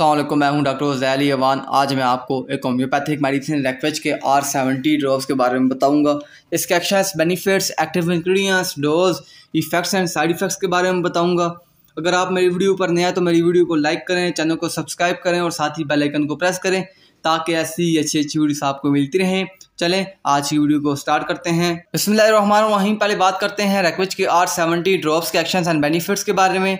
अल्लाह मैं हूं डॉक्टर जैली अवान आज मैं आपको एक होम्योपैथिक मेडिसिन लैक्वेज के आर सेवेंटी ड्रोव्स के बारे में बताऊंगा इसके action benefits active ingredients dose effects and side effects के बारे में बताऊंगा अगर आप मेरी वीडियो पर नया तो मेरी वीडियो को लाइक करें चैनल को सब्सक्राइब करें और साथ ही बेलाइकन को प्रेस करें ताकि ऐसी अच्छी अच्छी वीडियोस आपको मिलती रहें चलें आज की वीडियो को स्टार्ट करते हैं बसमिल पहले बात करते हैं रेक्वेज के आर सेवेंटी ड्रॉप्स के एक्शन एंड बेनिफिट्स के बारे में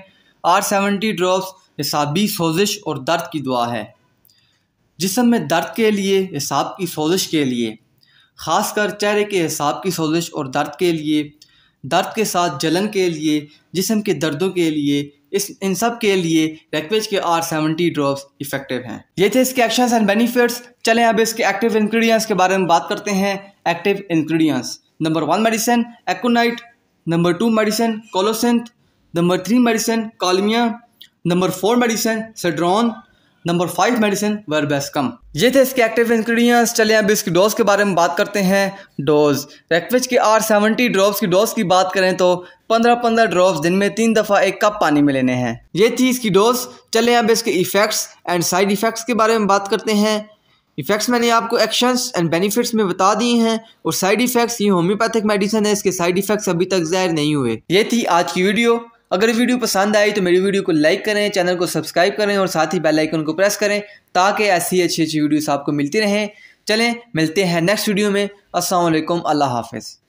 आर सेवेंटी ड्रॉप्स हिसाबी सोजिश और दर्द की दुआ है जिसम में दर्द के लिए हिसाब की सोजिश के लिए खासकर चेहरे के हिसाब की सोजिश और दर्द के लिए दर्द के साथ जलन के लिए जिसम के दर्दों के लिए इस इन सब के लिए रेक्वेज के आर सेवेंटी ड्रॉप्स इफेक्टिव हैं ये थे इसके एक्शन एंड बेनिफिट्स चलें अब इसके एक्टिव इंग्रेडिएंट्स के बारे में बात करते हैं active ingredients number one medicine aconite number two medicine colocynth number three medicine kalmia number four medicine cedron number five medicine verbascum ये थे इसके एक्टिव इंग्रेडिएंट्स चलिए अब इसकी डोज के बारे में बात करते हैं डोज रेक्विच के आर सेवेंटी ड्रॉप्स की डोज की बात करें तो पंद्रह पंद्रह ड्रॉप्स दिन में तीन दफ़ा एक कप पानी में लेने हैं ये थी इसकी डोज चलिए अब इसके इफ़ेक्ट्स एंड साइड इफ़ेक्ट्स के बारे में बात करते हैं इफ़ेक्ट्स मैंने आपको एक्शंस एंड बेनिफिट्स में बता दिए हैं और साइड इफ़ेक्ट्स ये होम्योपैथिक मेडिसिन है इसके साइड इफ़ेक्ट्स अभी तक ज़ाहिर नहीं हुए ये थी आज की वीडियो अगर वीडियो पसंद आई तो मेरी वीडियो को लाइक करें चैनल को सब्सक्राइब करें और साथ ही बेल आइकन को प्रेस करें ताकि ऐसी अच्छी अच्छी वीडियोस आपको मिलती रहें चलें मिलते हैं नेक्स्ट वीडियो में वालेकुम अल्लाह हाफिज़